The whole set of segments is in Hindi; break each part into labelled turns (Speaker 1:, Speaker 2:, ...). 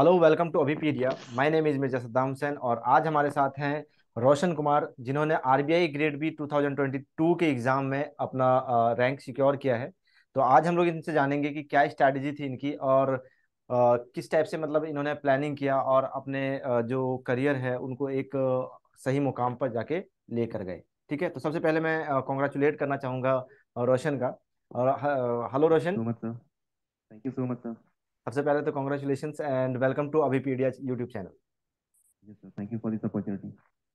Speaker 1: Hello welcome to Abhipedia my name is Mirza Saddam Hussain और आज हमारे साथ हैं रोशन कुमार जिन्होंने आरबीआई ग्रेड बी 2022 के एग्जाम में अपना रैंक सिक्योर किया है तो आज हम लोग इनसे जानेंगे कि क्या स्ट्रैटेजी थी इनकी और किस टाइप से मतलब इन्होंने प्लानिंग किया और अपने जो करियर है उनको एक सही मुकाम पर जाके लेकर गए ठीक है तो सबसे पहले मैं कॉन्ग्रेचुलेट करना चाहूँगा रोशन का और hello Roshan thank you so much sir सबसे पहले तो congratulation and welcome to Abhipedia YouTube channel
Speaker 2: thank you for this opportunity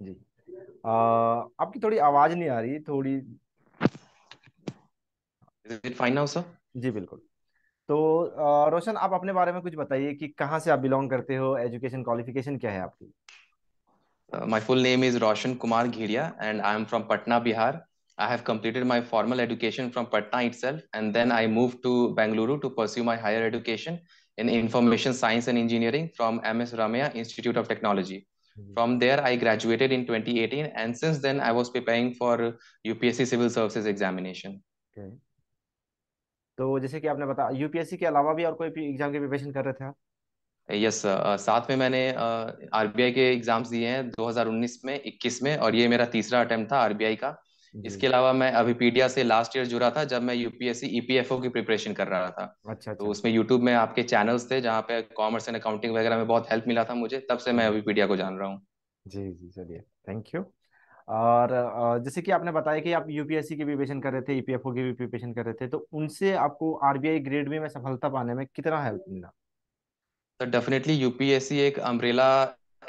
Speaker 2: जी
Speaker 1: आ, आपकी थोड़ी आवाज नहीं आ रही थोड़ी फाइन नाउ सर जी बिल्कुल तो रोशन आप अपने बारे में कुछ बताइए कि कहाँ से आप बिलोंग करते हो एजुकेशन क्वालिफिकेशन क्या है आपकी
Speaker 2: my full name is Roshan Kumar Gheria and I am from Patna Bihar I have completed my formal education from Patna itself, and then I move to Bengaluru to pursue my higher education in information science and engineering from MS Ramya Institute of Technology. Mm-hmm. From there, I graduated in 2018, and since then, I was preparing for UPSC Civil Services examination. Okay.
Speaker 1: तो जैसे कि आपने बताया यूपीएससी के अलावा भी और कोई एग्जाम की प्रिपरेशन कर रहे थे आप
Speaker 2: यस yes, uh, साथ में मैंने आरबीआई uh, के एग्जाम्स दिए हैं 2019 में 21 में और ये मेरा तीसरा अटेम्प्ट था आरबीआई का इसके अलावा मैं अभिपीडिया से लास्ट ईयर जुड़ा था जब मैं यूपीएससी ईपीएफओ e की प्रिपरेशन कर रहा था अच्छा, तो अच्छा। तो उसमें यूट्यूब में आपके चैनल्स थे जहाँ पे कॉमर्स एंड अकाउंटिंग वगैरह में बहुत हेल्प मिला था मुझे तब से मैं अभिपीडिया को जान रहा हूँ
Speaker 1: जी जी चलिए थैंक यू और जैसे कि आपने बताया कि आप यूपीएससी की प्रिपरेशन कर रहे थे ईपीएफओ e की भी प्रिपरेशन कर रहे थे तो उनसे आपको आरबीआई ग्रेड बी में सफलता पाने में कितना हेल्प मिला
Speaker 2: तो डेफिनेटली यूपीएससी एक अम्ब्रेला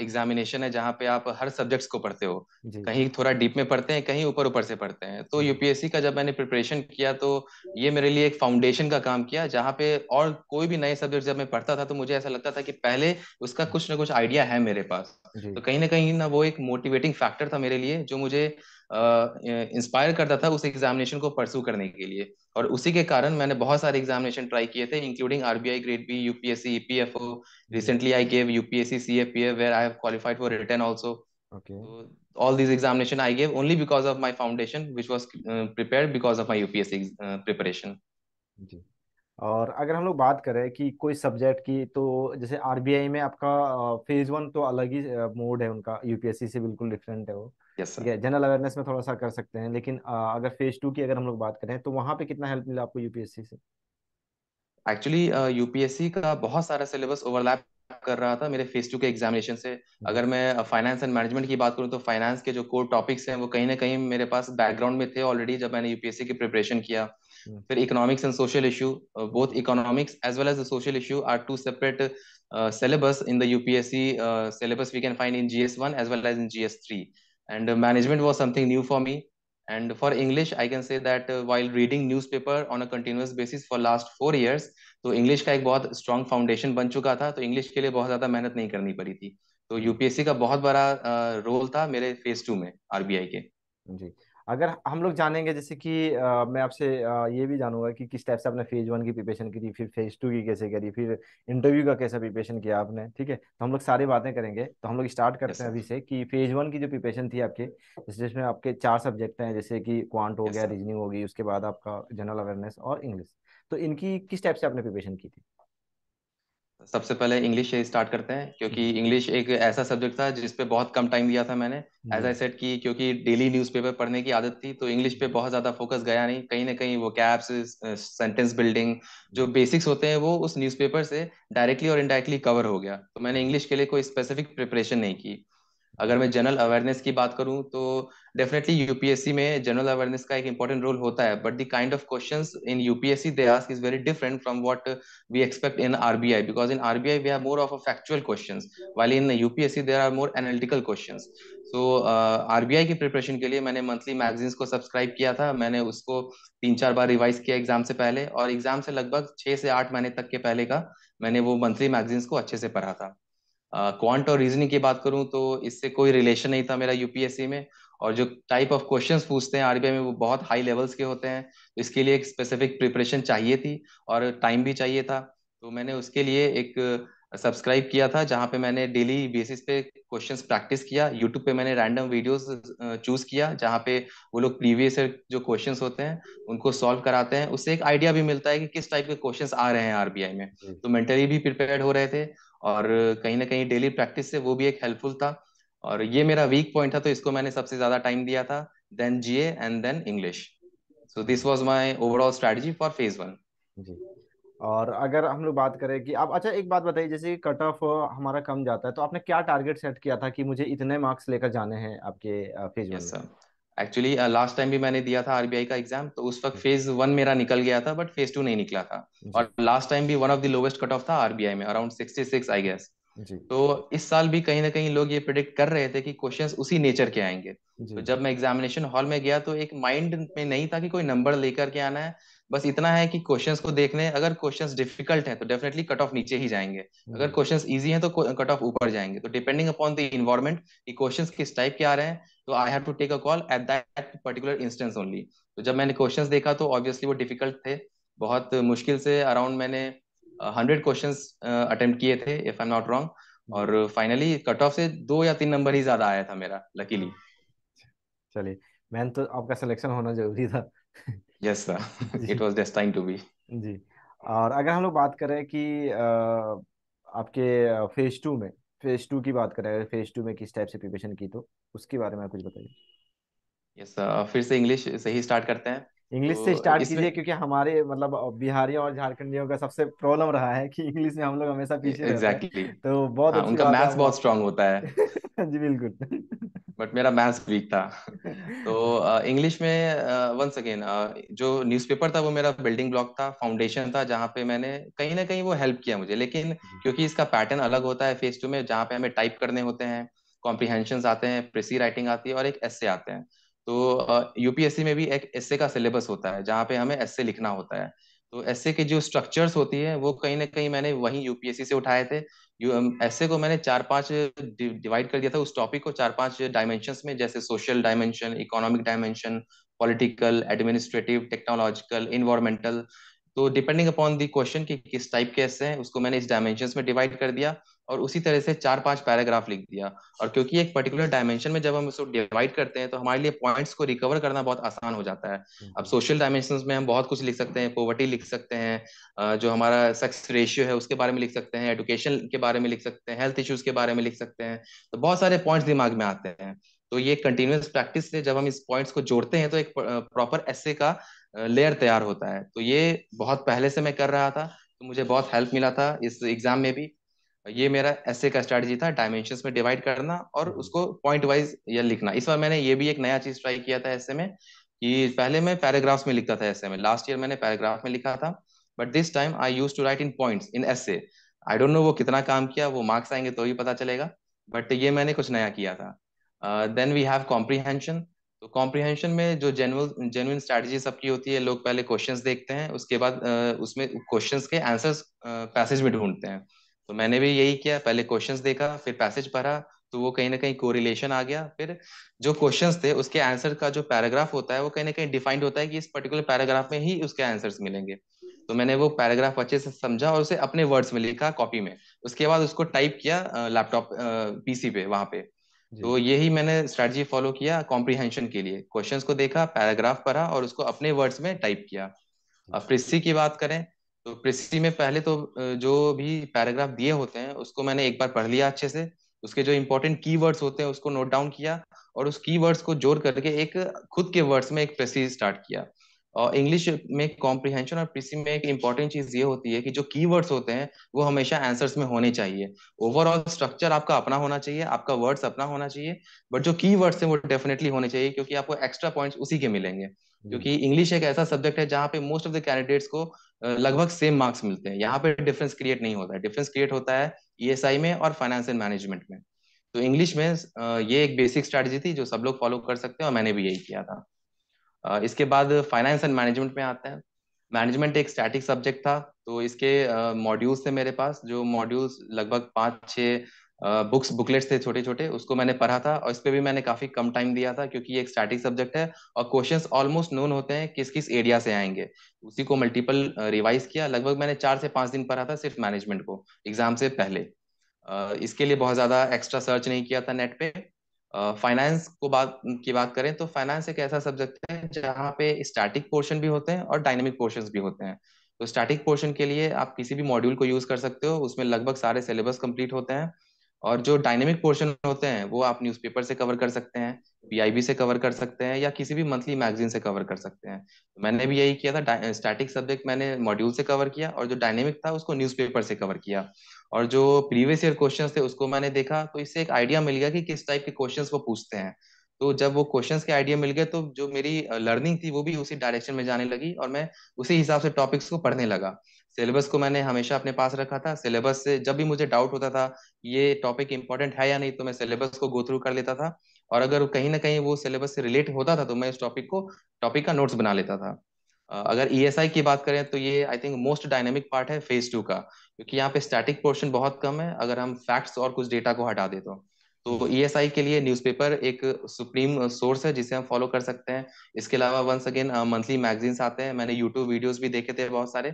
Speaker 2: एग्जामिनेशन है जहाँ पे आप हर सब्जेक्ट्स को पढ़ते हो कहीं थोड़ा डीप में पढ़ते हैं कहीं ऊपर ऊपर से पढ़ते हैं तो यूपीएससी का जब मैंने प्रिपरेशन किया तो ये मेरे लिए एक फाउंडेशन का काम किया जहाँ पे और कोई भी नए सब्जेक्ट जब मैं पढ़ता था तो मुझे ऐसा लगता था कि पहले उसका कुछ ना कुछ आइडिया है मेरे पास तो कहीं ना कहीं ना वो एक मोटिवेटिंग फैक्टर था मेरे लिए जो मुझे इंस्पायर करता था उस एग्जामिनेशन को परसू करने के लिए और उसी के कारण मैंने बहुत सारे एग्जामिनेशन ट्राई किए थे including RBI grade B UPSC EPFO recently I gave UPSC CAPF where I have qualified for return also okay all these examination i gave only because of my foundation which was uh, prepared because of my upsc uh,
Speaker 1: जी और अगर हम लोग बात करें कि कोई सब्जेक्ट की तो जैसे आरबीआई में आपका फेज वन तो अलग ही मोड है उनका यूपीएससी से बिल्कुल डिफरेंट है वो यस sir. है जनरल अवेयरनेस में थोड़ा सा कर सकते हैं लेकिन अगर फेज टू की अगर हम लोग बात करें तो वहाँ पे कितना हेल्प मिला आपको यूपीएससी से
Speaker 2: एक्चुअली यूपीएससी का बहुत सारा सिलेबस ओवरलैप कर रहा था मेरे फेज टू के एग्जामिनेशन से हम्म। अगर मैं फाइनेंस एंड मैनेजमेंट की बात करूं तो फाइनेंस के जो कोर टॉपिक्स हैं वो कहीं ना कहीं मेरे पास बैकग्राउंड में थे ऑलरेडी जब मैंने यूपीएससी की प्रिपरेशन किया Hmm. फिर economics and social issue both economics as well as social issue are two separate syllabus in the UPSC syllabus we can find in GS one as well as in GS three and management was something new for me and for English I can say that while reading newspaper on a continuous basis for last four years तो इंग्लिश का एक बहुत स्ट्रॉन्ग फाउंडेशन बन चुका था तो इंग्लिश के लिए बहुत ज्यादा मेहनत नहीं करनी पड़ी थी तो यूपीएससी का बहुत बड़ा रोल uh, था मेरे फेज टू में आरबीआई के
Speaker 1: जी अगर हम लोग जानेंगे जैसे कि आ, मैं आपसे ये भी जानूंगा कि किस टाइप से आपने फेज वन की प्रिपरेशन थी फिर फेज टू की कैसे करी फिर इंटरव्यू का कैसा प्रिपरेशन किया आपने ठीक है तो हम लोग सारी बातें करेंगे तो हम लोग स्टार्ट करते yes, हैं अभी से कि फेज वन की जो प्रिपरेशन थी आपके जिसमें आपके चार सब्जेक्ट हैं जैसे कि क्वांट हो yes, गया रीजनिंग होगी उसके बाद आपका जनरल अवेयरनेस और इंग्लिश तो इनकी किस टाइप से आपने प्रिपरेशन की थी
Speaker 2: सबसे पहले इंग्लिश से स्टार्ट करते हैं क्योंकि इंग्लिश हम्म। एक ऐसा सब्जेक्ट था जिसपे बहुत कम टाइम दिया था मैंने एज आई सेट की क्योंकि डेली न्यूज़पेपर पढ़ने की आदत थी तो इंग्लिश पे बहुत ज्यादा फोकस गया नहीं कहीं ना कहीं वो कैप्स सेंटेंस बिल्डिंग जो बेसिक्स होते हैं वो उस न्यूज़पेपर से डायरेक्टली और इनडायरेक्टली कवर हो गया तो मैंने इंग्लिश के लिए कोई स्पेसिफिक प्रिपरेशन नहीं की अगर मैं जनरल अवेयरनेस की बात करूं तो डेफिनेटली यूपीएससी में जनरल अवेयरनेस का एक इंपॉर्टेंट रोल होता है but the kind of question in UPSC they ask is very different from what we expect in RBI because in RBI we have more of a factual question while in UPSC there are more analytical question so RBI की प्रिपरेशन के लिए मैंने मंथली मैगजीन्स को सब्सक्राइब किया था मैंने उसको तीन चार बार रिवाइज किया एग्जाम से पहले और एग्जाम से लगभग छह से आठ महीने तक के पहले का मैंने वो मंथली मैगजीन्स को अच्छे से पढ़ा था क्वांट और रीजनिंग की बात करूं तो इससे कोई रिलेशन नहीं था मेरा यूपीएससी में और जो टाइप ऑफ क्वेश्चंस पूछते हैं आरबीआई में वो बहुत हाई लेवल्स के होते हैं तो इसके लिए एक स्पेसिफिक प्रिपरेशन चाहिए थी और टाइम भी चाहिए था तो मैंने उसके लिए एक सब्सक्राइब किया था जहाँ पे मैंने डेली बेसिस पे क्वेश्चंस प्रैक्टिस किया यूट्यूब पे मैंने रैंडम वीडियोस चूज किया जहाँ पे वो लोग प्रीवियस जो क्वेश्चंस होते हैं उनको सॉल्व कराते हैं उससे एक आइडिया भी मिलता है कि किस टाइप के क्वेश्चंस आ रहे हैं आरबीआई में हम्म। तो मेंटली भी प्रिपेयर हो रहे थे और कहीं ना कहीं डेली प्रैक्टिस से वो भी एक हेल्पफुल था और ये मेरा वीक पॉइंट था तो इसको मैंने सबसे ज्यादा टाइम दिया था then GA and then English so this was my overall strategy for phase one
Speaker 1: और अगर हम लोग बात करें कि आप अच्छा एक बात बताइए जैसे कट ऑफ हमारा कम जाता है तो आपने क्या टारगेट सेट किया था कि मुझे इतने मार्क्स लेकर जाने हैं आपके phase one yes,
Speaker 2: actually last time भी मैंने दिया था आरबीआई का एग्जाम तो उस वक्त फेज हम्म। वन मेरा निकल गया था बट फेज टू नहीं निकला था और लास्ट टाइम भी one of the lowest cut off था आरबीआई में around sixty six I guess तो इस साल भी कहीं ना कहीं लोग ये प्रिडिक्ट कर रहे थे कि क्वेश्चंस उसी नेचर के आएंगे तो जब मैं एग्जामिनेशन हॉल में गया तो एक माइंड में नहीं था कि कोई नंबर लेकर के आना है बस इतना है कि क्वेश्चंस को देख लें अगर क्वेश्चंस डिफिकल्ट हैं तो डेफिनेटली कट ऑफ नीचे ही जाएंगे अगर क्वेश्चंस हम्म। इजी हैं तो कट ऑफ ऊपर जाएंगे तो डिपेंडिंग अपॉन द इन्वायरमेंट कि क्वेश्चंस किस टाइप के आ रहे हैं तो I have to take a call at that particular instance only तो जब मैंने क्वेश्चन देखा तो ऑब्वियसली वो डिफिकल्ट थे बहुत मुश्किल से अराउंड मैंने हंड्रेड क्वेश्चन अटेम्प्ट किए थे if I am not wrong और फाइनली कट ऑफ से दो या तीन नंबर ही ज्यादा आया था मेरा लकीली चलिए
Speaker 1: मैन तो आपका सिलेक्शन होना जरूरी था
Speaker 2: yes sir it was destined to be
Speaker 1: जी और अगर हम लोग बात करें कि आपके फेज टू में फेज टू की बात करें अगर फेज टू में किस टाइप से प्रिपरेशन की तो उसके बारे में कुछ बताइए
Speaker 2: यस सर फिर से इंग्लिश से ही स्टार्ट करते
Speaker 1: हैं इंग्लिश से तो स्टार्ट कीजिए क्योंकि हमारे मतलब बिहारियों और झारखंडियों का सबसे प्रॉब्लम रहा है
Speaker 2: कि इंग्लिश में हम लोग हमेशा पीछे exactly. रहते हैं तो बहुत हाँ, उनका मैथ्स बहुत स्ट्रांग होता है जी बिल्कुल बट मेरा मैथ्स वीक था तो इंग्लिश में वंस अगेन जो न्यूज़पेपर था वो मेरा बिल्डिंग ब्लॉक था फाउंडेशन था जहाँ पे मैंने कहीं ना कहीं वो हेल्प किया मुझे लेकिन हम्म। क्योंकि इसका पैटर्न अलग होता है फेस टू में जहाँ पे हमें टाइप करने होते हैं कॉम्प्रीहेंशन आते हैं प्रेसी राइटिंग आती है और एक एस आते हैं तो यूपीएससी में भी एक एस का सिलेबस होता है जहाँ पे हमें एस लिखना होता है तो ऐसे के जो स्ट्रक्चर्स होती है वो कहीं ना कहीं मैंने वहीं यूपीएससी से उठाए थे ऐसे को मैंने चार पांच डिवाइड कर दिया था उस टॉपिक को चार पांच डायमेंशन में जैसे social dimension economic dimension political administrative technological environmental तो डिपेंडिंग अपॉन दी क्वेश्चन कि किस टाइप के ऐसे हैं उसको मैंने इस डायमेंशन में डिवाइड कर दिया और उसी तरह से चार पांच पैराग्राफ लिख दिया और क्योंकि एक पर्टिकुलर डायमेंशन में जब हम उसको डिवाइड करते हैं तो हमारे लिए पॉइंट्स को रिकवर करना बहुत आसान हो जाता है अब सोशल हम्म। डायमेंशन में हम बहुत कुछ लिख सकते हैं पोवर्टी लिख सकते हैं जो हमारा सेक्स रेशियो है उसके बारे में लिख सकते हैं एडुकेशन के बारे में लिख सकते हैं हेल्थ इश्यूज के बारे में लिख सकते हैं तो बहुत सारे पॉइंट्स दिमाग में आते हैं तो ये कंटिन्यूस प्रैक्टिस से जब हम इस पॉइंट्स को जोड़ते हैं तो एक प्रॉपर ऐसे का लेयर तैयार होता है तो ये बहुत पहले से मैं कर रहा था तो मुझे बहुत हेल्प मिला था इस एग्जाम में भी ये मेरा ऐसे का स्ट्रेटेजी था डायमेंशन में डिवाइड करना और हम्म। उसको पॉइंट वाइज या लिखना इस बार मैंने ये भी एक नया चीज ट्राई किया था ऐसे में कि पहले मैं पैराग्राफ्स में लिखता था ऐसे में लास्ट ईयर मैंने पैराग्राफ में लिखा था but this time I use to write in point in essay I don't know वो कितना काम किया वो मार्क्स आएंगे तो ही पता चलेगा बट ये मैंने कुछ नया किया था देन वी हैव कॉम्प्रीहेंशन तो कॉम्प्रीहेंशन में जो जेनुअल जेनुइन स्ट्रैटेजी सबकी होती है लोग पहले क्वेश्चंस देखते हैं उसके बाद uh, उसमें क्वेश्चंस के आंसर्स पैसेज uh, में ढूंढते हैं तो मैंने भी यही किया पहले क्वेश्चंस देखा फिर पैसेज पढ़ा तो वो कहीं ना कहीं कोरिलेशन आ गया फिर जो क्वेश्चंस थे उसके आंसर का जो पैराग्राफ होता है वो कहीं ना कहीं डिफाइंड होता है कि इस पर्टिकुलर पैराग्राफ में ही उसके आंसर्स मिलेंगे तो मैंने वो पैराग्राफ अच्छे से समझा और उसे अपने वर्ड्स में लिखा कॉपी में उसके बाद उसको टाइप किया लैपटॉप पीसी पे वहां पे तो यही मैंने स्ट्रेटजी फॉलो किया कॉम्प्रीहेंशन के लिए क्वेश्चंस को देखा पैराग्राफ पढ़ा और उसको अपने वर्ड्स में टाइप किया अब प्रिस्सी की बात करें तो प्रिस्टी में पहले तो जो भी पैराग्राफ दिए होते हैं उसको मैंने एक बार पढ़ लिया अच्छे से उसके जो इम्पोर्टेंट की वर्ड्स होते हैं उसको नोट डाउन किया और उस की वर्ड्स को जोड़ करके एक खुद के वर्ड्स में एक प्रेसी स्टार्ट किया और इंग्लिश में कॉम्प्रिहेंशन और प्रिस्टी में एक इम्पॉर्टेंट चीज ये होती है कि जो की होते हैं वो हमेशा आंसर्स में होने चाहिए ओवरऑल स्ट्रक्चर आपका अपना होना चाहिए आपका वर्ड्स अपना होना चाहिए बट जो वर्ड्स है वो डेफिनेटली होने चाहिए क्योंकि आपको एक्स्ट्रा पॉइंट्स उसी के मिलेंगे क्योंकि इंग्लिश एक ऐसा सब्जेक्ट है जहाँ पे मोस्ट ऑफ द कैंडिडेट्स को लगभग सेम मार्क्स मिलते हैं यहाँ पे डिफरेंस क्रिएट नहीं होता है डिफरेंस क्रिएट होता है ई e में और फाइनेंस एंड मैनेजमेंट में तो इंग्लिश में ये एक बेसिक स्ट्रैटेजी थी जो सब लोग फॉलो कर सकते हैं और मैंने भी यही किया था इसके बाद फाइनेंस एंड मैनेजमेंट में आता है मैनेजमेंट एक स्टैटिक सब्जेक्ट था तो इसके मॉड्यूल्स थे मेरे पास जो मॉड्यूल्स लगभग पाँच छः बुक्स बुकलेट्स थे छोटे छोटे उसको मैंने पढ़ा था और इस पर भी मैंने काफी कम टाइम दिया था क्योंकि ये एक स्टैटिक सब्जेक्ट है और क्वेश्चंस ऑलमोस्ट नोन होते हैं किस किस एरिया से आएंगे उसी को मल्टीपल रिवाइज किया लगभग मैंने चार से पांच दिन पढ़ा था सिर्फ मैनेजमेंट को एग्जाम से पहले इसके लिए बहुत ज्यादा एक्स्ट्रा सर्च नहीं किया था नेट पे फाइनेंस को बात की बात करें तो फाइनेंस एक ऐसा सब्जेक्ट है जहाँ पे स्टैटिक पोर्शन भी होते हैं और डायनेमिक पोर्शन भी होते हैं तो स्टैटिक पोर्शन के लिए आप किसी भी मॉड्यूल को यूज कर सकते हो उसमें लगभग सारे सिलेबस कंप्लीट होते हैं और जो डायनेमिक पोर्शन होते हैं वो आप न्यूज़पेपर से कवर कर सकते हैं पीआईबी से कवर कर सकते हैं या किसी भी मंथली मैगजीन से कवर कर सकते हैं मैंने भी यही किया था स्टैटिक सब्जेक्ट मैंने मॉड्यूल से कवर किया और जो डायनेमिक था उसको न्यूज़पेपर से कवर किया और जो प्रीवियस ईयर क्वेश्चंस थे उसको मैंने देखा तो इससे एक आइडिया मिल गया कि किस टाइप के क्वेश्चंस वो पूछते हैं तो जब वो क्वेश्चंस के आइडिया मिल गए तो जो मेरी लर्निंग थी वो भी उसी डायरेक्शन में जाने लगी और मैं उसी हिसाब से टॉपिक्स को पढ़ने लगा सिलेबस को मैंने हमेशा अपने पास रखा था सिलेबस से जब भी मुझे डाउट होता था ये टॉपिक इंपॉर्टेंट है या नहीं तो मैं सिलेबस को गो थ्रू कर लेता था और अगर कहीं ना कहीं वो सिलेबस से रिलेट होता था तो मैं इस टॉपिक को टॉपिक का नोट्स बना लेता था अगर ई e की बात करें तो ये I think most dynamic part है फेज टू का क्योंकि यहाँ पे स्टैटिक पोर्शन बहुत कम है अगर हम फैक्ट्स और कुछ डेटा को हटा दे तो तो ई e के लिए न्यूज़पेपर एक सुप्रीम सोर्स है जिसे हम फॉलो कर सकते हैं इसके अलावा वंस अगेन मंथली मैगजीन्स आते हैं मैंने यूट्यूब वीडियोस भी देखे थे बहुत सारे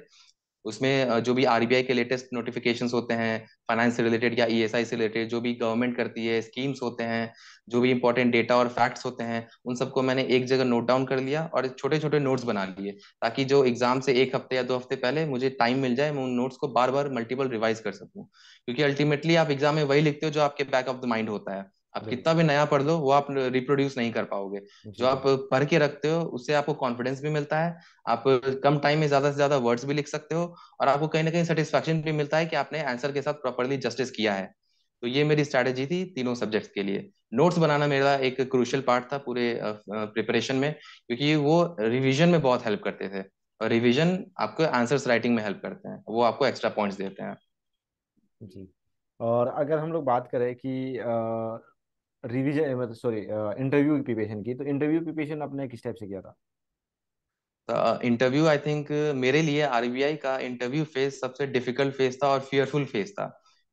Speaker 2: उसमें जो भी आरबीआई के लेटेस्ट नोटिफिकेशन होते हैं फाइनेंस से रिलेटेड या ईएसआई e से रिलेटेड जो भी गवर्नमेंट करती है स्कीम्स होते हैं जो भी इंपॉर्टेंट डेटा और फैक्ट्स होते हैं उन सबको मैंने एक जगह नोट डाउन कर लिया और छोटे छोटे नोट्स बना लिए ताकि जो एग्जाम से एक हफ्ते या दो हफ्ते पहले मुझे टाइम मिल जाए मैं उन नोट्स को बार बार मल्टीपल रिवाइज कर सकूँ क्योंकि अल्टीमेटली आप एग्जाम में वही लिखते हो जो आपके बैक ऑफ द माइंड होता है आप कितना भी नया पढ़ लो वो आप रिप्रोड्यूस नहीं कर पाओगे जो आप पढ़ के रखते हो उससे आपको कॉन्फिडेंस भी मिलता है आप कम टाइम में ज्यादा से ज्यादा वर्ड्स भी लिख सकते हो और आपको कहीं ना कहीं सेटिस्फेक्शन भी मिलता है कि आपने आंसर के साथ प्रॉपरली जस्टिस किया है तो ये मेरी स्ट्रैटेजी थी तीनों सब्जेक्ट्स के लिए नोट्स बनाना मेरा एक क्रूशियल पार्ट था पूरे प्रिपरेशन में क्योंकि वो रिविजन में बहुत हेल्प करते थे और रिविजन आपको आंसर्स राइटिंग में हेल्प करते हैं वो आपको एक्स्ट्रा पॉइंट्स देते हैं जी
Speaker 1: और अगर हम लोग बात करें कि रिवीजन मतलब सॉरी इंटरव्यू प्रिपरेशन की तो इंटरव्यू प्रिपरेशन आपने किस टाइप से किया था
Speaker 2: इंटरव्यू आई थिंक मेरे लिए आरबीआई का इंटरव्यू फेज सबसे डिफिकल्ट फेज था और फियरफुल फेज था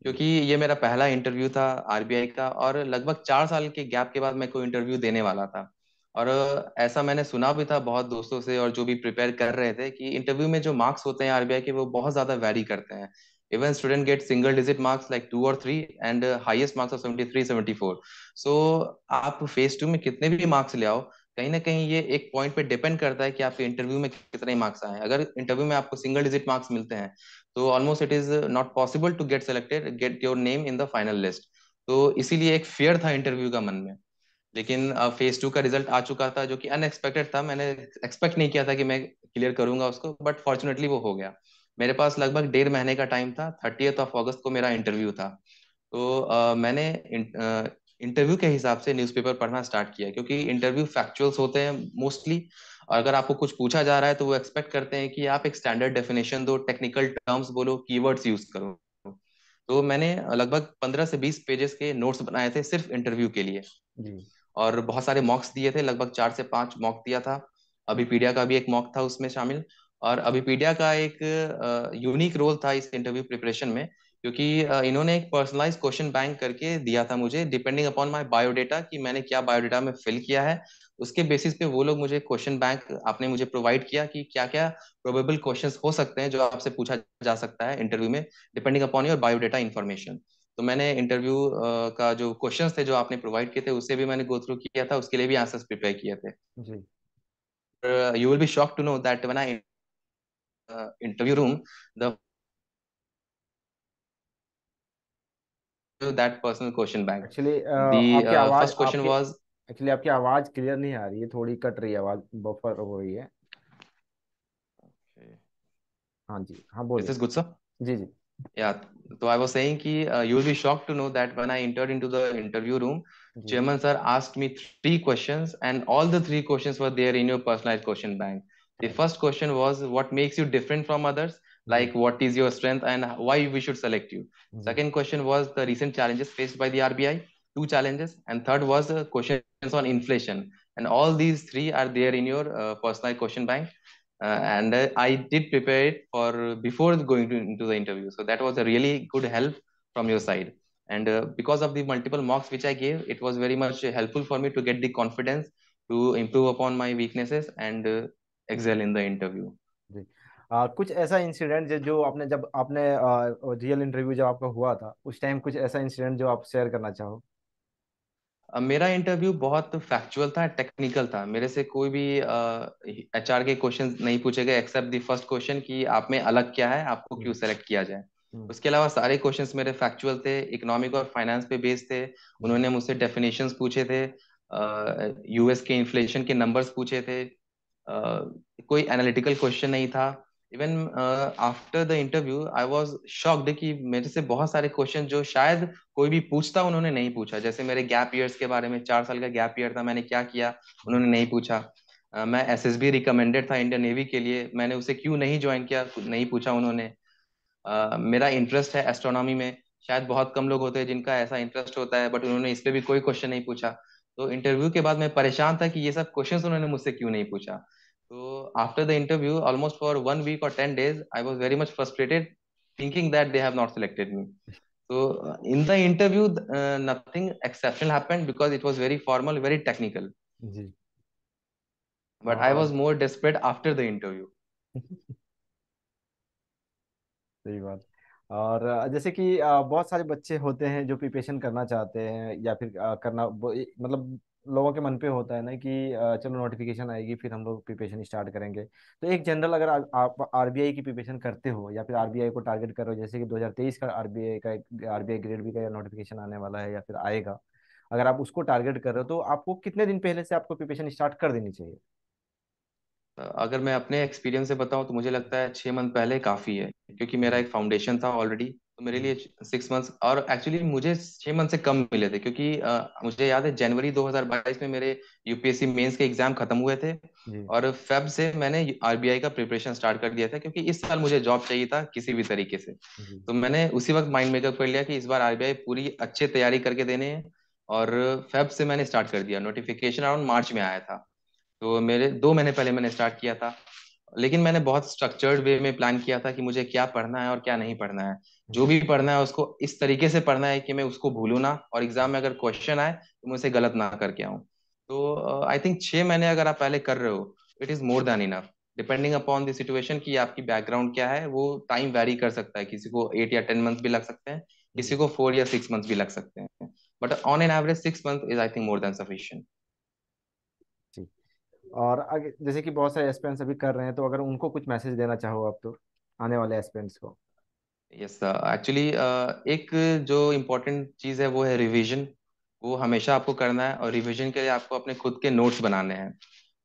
Speaker 2: क्योंकि ये मेरा पहला इंटरव्यू था आरबीआई का और लगभग चार साल के गैप के बाद मैं कोई इंटरव्यू देने वाला था और uh, ऐसा मैंने सुना भी था बहुत दोस्तों से और जो भी प्रिपेयर कर रहे थे कि इंटरव्यू में जो मार्क्स होते हैं आरबीआई के वो बहुत ज्यादा वैरी करते हैं even student get single digit marks like two or three and uh, highest marks of 73 74 so aap phase 2 mein kitne bhi marks le aao कहीं ना कहीं ये एक पॉइंट पे डिपेंड करता है कि आपके इंटरव्यू में कितने मार्क्स आए अगर इंटरव्यू में आपको सिंगल डिजिट मार्क्स मिलते हैं तो almost it is not possible to get selected get your name in the final list तो इसीलिए एक फेयर था इंटरव्यू का मन में लेकिन फेज uh, टू का रिजल्ट आ चुका था जो कि अनएक्सपेक्टेड था मैंने एक्सपेक्ट नहीं किया था कि मैं क्लियर करूंगा उसको बट फॉर्चुनेटली वो हो गया मेरे पास लगभग डेढ़ महीने का टाइम था थर्टी ऑफ अगस्त को मेरा इंटरव्यू था तो आ, मैंने इंटरव्यू के हिसाब से न्यूज़पेपर पढ़ना स्टार्ट किया क्योंकि इंटरव्यू फैक्चुअल्स होते हैं मोस्टली और अगर आपको कुछ पूछा जा रहा है तो वो एक्सपेक्ट करते हैं कि आप एक स्टैंडर्ड डेफिनेशन दो टेक्निकल टर्म्स बोलो कीवर्ड्स यूज करो तो मैंने लगभग पंद्रह से बीस पेजेस के नोट्स बनाए थे सिर्फ इंटरव्यू के लिए और बहुत सारे मॉक्स दिए थे लगभग चार से पांच मॉक दिया था अभी पीडिया का भी एक मॉक था उसमें शामिल और अभिपीडिया का एक यूनिक रोल था इस इंटरव्यू प्रिपरेशन में क्योंकि इन्होंने एक पर्सनलाइज क्वेश्चन बैंक करके दिया था मुझे डिपेंडिंग अपॉन माय बायोडेटा कि मैंने क्या बायोडेटा में फिल किया है उसके बेसिस पे वो लोग मुझे क्वेश्चन बैंक आपने मुझे प्रोवाइड किया कि क्या क्या प्रोबेबल क्वेश्चंस हो सकते हैं जो आपसे पूछा जा सकता है इंटरव्यू में depending upon your biodata information तो मैंने इंटरव्यू का जो क्वेश्चन थे जो आपने प्रोवाइड किए थे उसे भी मैंने गो थ्रू किया था उसके लिए भी आंसर्स प्रिपेयर किए थे you will be shock to know that when I uh, interview room, the that personal question bank. Actually, uh, the uh, first question was
Speaker 1: actually आपकी आवाज clear नहीं आ रही है थोड़ी कट रही है आवाज buffer हो रही है
Speaker 2: हाँ जी हाँ बोलिए this is good sir जी जी या तो आई वाज सेइंग कि you will be shocked to know that when I entered into the interview room chairman sir asked me three questions and all the three questions were there in your personalised question bank the first question was what makes you different from others like hmm. what is your strength and why we should select you mm-hmm. second question was the recent challenges faced by the rbi two challenges and third was the questions on inflation and all these three are there in your uh, personal question bank uh, and uh, i did prepare it for before going to, into the interview so that was a really good help from your side and uh, because of the multiple mocks which i gave it was very much helpful for me to get the confidence to improve upon my weaknesses and uh, excel in the interview जी
Speaker 1: आ, कुछ ऐसा इंसिडेंट जो आपने जब आपने रियल इंटरव्यू जब आपका हुआ था उस टाइम कुछ ऐसा इंसिडेंट जो आप शेयर करना चाहो
Speaker 2: Uh, मेरा इंटरव्यू बहुत फैक्चुअल था टेक्निकल था मेरे से कोई भी एच uh, के क्वेश्चन नहीं पूछे गए एक्सेप्ट द फर्स्ट क्वेश्चन कि आप में अलग क्या है आपको क्यों सेलेक्ट हम्म। किया जाए हम्म। उसके अलावा सारे क्वेश्चन मेरे फैक्चुअल थे इकोनॉमिक और फाइनेंस पे बेस्ड थे हम्म। उन्होंने मुझसे डेफिनेशन पूछे थे यूएस uh, के इन्फ्लेशन के नंबर्स पूछे थे कोई एनालिटिकल क्वेश्चन नहीं था even after the interview I was shocked कि मेरे से बहुत सारे क्वेश्चन जो शायद कोई भी पूछता उन्होंने नहीं पूछा जैसे मेरे गैप ईयर्स के बारे में चार साल का गैप ईयर था मैंने क्या किया उन्होंने नहीं पूछा uh, मैं एस एस बी रिकमेंडेड था इंडियन नेवी के लिए मैंने उसे क्यों नहीं ज्वाइन किया नहीं पूछा उन्होंने uh, मेरा इंटरेस्ट है एस्ट्रोनॉमी में शायद बहुत कम लोग होते हैं जिनका ऐसा इंटरेस्ट होता है बट उन्होंने इस पर भी कोई क्वेश्चन नहीं पूछा तो इंटरव्यू के बाद मैं परेशान था कि ये सब क्वेश्चंस उन्होंने मुझसे क्यों नहीं पूछा तो after the interview almost for one week और ten days I was very much frustrated thinking that they have not selected me तो in the interview nothing exceptional happened because it was very formal very technical जी but I was more desperate after the interview
Speaker 1: सही बात और जैसे कि बहुत सारे बच्चे होते हैं जो प्रिपरेशन करना चाहते हैं या फिर करना मतलब लोगों के मन पे होता है ना कि चलो नोटिफिकेशन आएगी फिर हम लोग प्रिपरेशन स्टार्ट करेंगे तो एक जनरल अगर आप आरबीआई की प्रिपरेशन करते हो या फिर आरबीआई को टारगेट कर रहे हो जैसे कि 2023 का आरबीआई का आरबीआई ग्रेड बी का नोटिफिकेशन आने वाला है या फिर आएगा अगर आप उसको टारगेट कर रहे हो तो आपको कितने दिन पहले से आपको प्रिपरेशन स्टार्ट कर देनी चाहिए
Speaker 2: अगर मैं अपने एक्सपीरियंस से बताऊं तो मुझे लगता है छः मंथ पहले काफ़ी है क्योंकि मेरा एक फाउंडेशन था ऑलरेडी तो मेरे लिए सिक्स मंथ्स और एक्चुअली मुझे छः मंथ से कम मिले थे क्योंकि आ, मुझे याद है जनवरी 2022 में मेरे यूपीएससी मेंस के एग्जाम खत्म हुए थे और फेब से मैंने आरबीआई का प्रिपरेशन स्टार्ट कर दिया था क्योंकि इस साल मुझे जॉब चाहिए था किसी भी तरीके से तो मैंने उसी वक्त माइंड मेकअप कर लिया कि इस बार आरबीआई पूरी अच्छे तैयारी करके देने हैं और फेब से मैंने स्टार्ट कर दिया नोटिफिकेशन अराउंड मार्च में आया था तो मेरे दो महीने पहले मैंने स्टार्ट किया था लेकिन मैंने बहुत स्ट्रक्चर्ड वे में प्लान किया था कि मुझे क्या पढ़ना है और क्या नहीं पढ़ना है जो भी पढ़ना है उसको इस तरीके से पढ़ना है कि मैं उसको भूलू ना और एग्जाम में अगर क्वेश्चन आए तो मैं उसे गलत ना करके आऊँ तो आई uh, थिंक छह महीने अगर आप पहले कर रहे हो it is more than enough depending upon the situation की आपकी बैकग्राउंड क्या है वो टाइम वेरी कर सकता है किसी को एट या टेन मंथ भी लग सकते हैं किसी को फोर या सिक्स मंथ भी लग सकते हैं but on an average six month is I think more than sufficient
Speaker 1: और अगर जैसे कि बहुत सारे एस्पेरेंट्स अभी कर रहे हैं तो अगर उनको कुछ मैसेज देना चाहो आप तो आने वाले एस्पेरेंट्स को
Speaker 2: यस एक्चुअली एक जो इम्पोर्टेंट चीज़ है वो है रिविजन वो हमेशा आपको करना है और रिविजन के लिए आपको अपने खुद के नोट्स बनाने हैं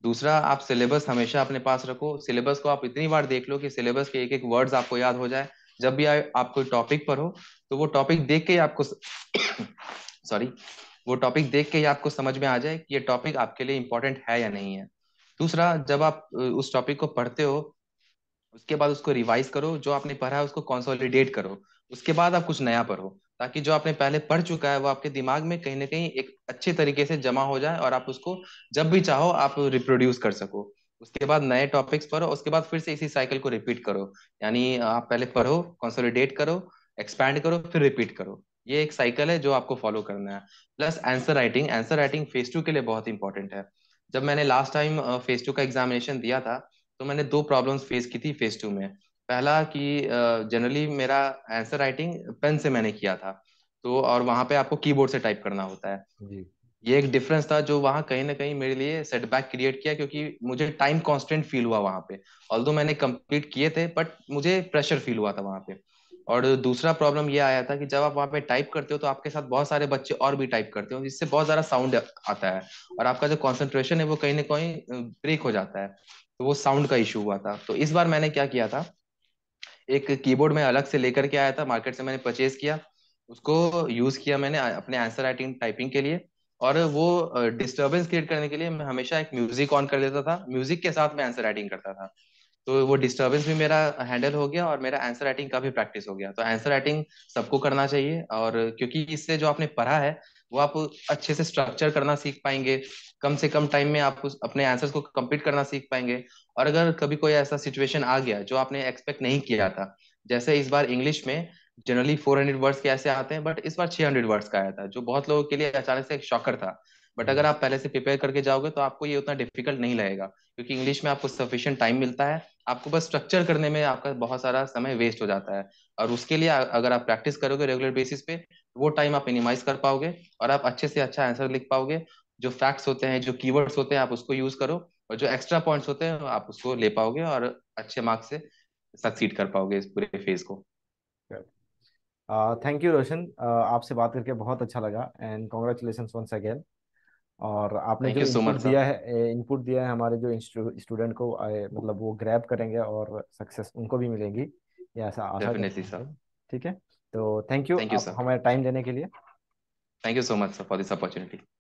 Speaker 2: दूसरा आप सिलेबस हमेशा अपने पास रखो सिलेबस को आप इतनी बार देख लो कि सिलेबस के एक एक वर्ड्स आपको याद हो जाए जब भी आ, आप कोई टॉपिक पर हो तो वो टॉपिक देख के आपको सॉरी वो टॉपिक देख के ही आपको समझ में आ जाए कि ये टॉपिक आपके लिए इम्पोर्टेंट है या नहीं है दूसरा जब आप उस टॉपिक को पढ़ते हो उसके बाद उसको रिवाइज करो जो आपने पढ़ा है उसको कॉन्सोलिडेट करो उसके बाद आप कुछ नया पढ़ो ताकि जो आपने पहले पढ़ चुका है वो आपके दिमाग में कहीं ना कहीं एक अच्छे तरीके से जमा हो जाए और आप उसको जब भी चाहो आप रिप्रोड्यूस कर सको उसके बाद नए टॉपिक्स पढ़ो उसके बाद फिर से इसी साइकिल को रिपीट करो यानी आप पहले पढ़ो कंसोलिडेट करो एक्सपैंड करो फिर रिपीट करो ये एक साइकिल है जो आपको फॉलो करना है plus answer writing answer writing phase two के लिए बहुत इंपॉर्टेंट है जब मैंने लास्ट टाइम फेज टू का एग्जामिनेशन दिया था तो मैंने दो प्रॉब्लम्स फेस की थी फेज टू में पहला कि जनरली मेरा आंसर राइटिंग पेन से मैंने किया था तो और वहां पे आपको कीबोर्ड से टाइप करना होता है जी। ये एक डिफरेंस था जो वहाँ कहीं ना कहीं मेरे लिए सेटबैक क्रिएट किया क्योंकि मुझे टाइम कॉन्स्टेंट फील हुआ वहाँ पे ऑल मैंने कंप्लीट किए थे बट मुझे प्रेशर फील हुआ था वहां पे और दूसरा प्रॉब्लम ये आया था कि जब आप वहाँ पे टाइप करते हो तो आपके साथ बहुत सारे बच्चे और भी टाइप करते हो जिससे बहुत सारा साउंड आता है और आपका जो कॉन्सेंट्रेशन है वो कहीं ना कहीं ब्रेक हो जाता है तो वो साउंड का इशू हुआ था तो इस बार मैंने क्या किया था एक कीबोर्ड में अलग से लेकर के आया था मार्केट से मैंने परचेज किया उसको यूज किया मैंने अपने आंसर राइटिंग टाइपिंग के लिए और वो डिस्टर्बेंस क्रिएट करने के लिए मैं हमेशा एक म्यूजिक ऑन कर देता था म्यूजिक के साथ मैं आंसर राइटिंग करता था तो वो डिस्टर्बेंस भी मेरा हैंडल हो गया और मेरा आंसर राइटिंग का भी प्रैक्टिस हो गया तो आंसर राइटिंग सबको करना चाहिए और क्योंकि इससे जो आपने पढ़ा है वो आप अच्छे से स्ट्रक्चर करना सीख पाएंगे कम से कम टाइम में आप अपने आंसर्स को कंप्लीट करना सीख पाएंगे और अगर कभी कोई ऐसा सिचुएशन आ गया जो आपने एक्सपेक्ट नहीं किया था जैसे इस बार इंग्लिश में जनरली 400 वर्ड्स के ऐसे आते हैं बट इस बार 600 वर्ड्स का आया था जो बहुत लोगों के लिए अचानक से एक शॉकर था बट hmm. अगर आप पहले से प्रिपेयर करके जाओगे तो आपको ये उतना डिफिकल्ट नहीं लगेगा क्योंकि इंग्लिश में आपको सफिशियंट टाइम मिलता है आपको बस स्ट्रक्चर करने में आपका बहुत सारा समय वेस्ट हो जाता है और उसके लिए अगर आप प्रैक्टिस करोगे रेगुलर बेसिस पे वो टाइम आप मिनिमाइज कर पाओगे और आप अच्छे से अच्छा आंसर लिख पाओगे जो फैक्ट्स होते हैं जो कीवर्ड्स होते हैं आप उसको यूज करो और जो एक्स्ट्रा पॉइंट्स होते हैं आप उसको ले पाओगे और अच्छे मार्क्स से सक्सीड कर पाओगे इस पूरे फेज को
Speaker 1: थैंक यू रोशन आपसे बात करके बहुत अच्छा लगा एंड कॉन्ग्रेचुलेशन वंस अगेन और आपने थैंक जो यू सो इनपुट सर दिया है इनपुट दिया है हमारे जो स्टूडेंट को मतलब वो ग्रैब करेंगे और सक्सेस उनको भी मिलेगी ये ऐसा आशा करते डेफिनेटली सर ठीक है तो थैंक यू थैंक यू आप सर हमारे टाइम देने के लिए
Speaker 2: thank you so much sir for this opportunity